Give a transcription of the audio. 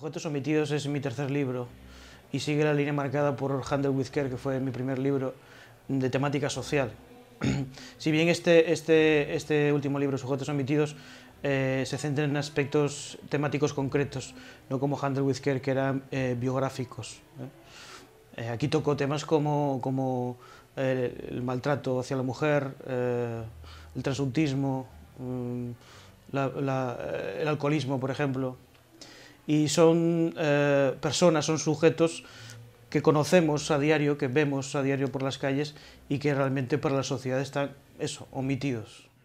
Sujetos omitidos es mi tercer libro y sigue la línea marcada por Handel with Care, que fue mi primer libro de temática social. si bien este, este, este último libro, Sujetos omitidos, eh, se centra en aspectos temáticos concretos, no como Handel with Care, que eran eh, biográficos. ¿eh? aquí tocó temas como, como el, maltrato hacia la mujer, el transuntismo, mm, el alcoholismo, por ejemplo y son eh, personas, son sujetos que conocemos a diario, que vemos a diario por las calles y que realmente para la sociedad están, eso, omitidos.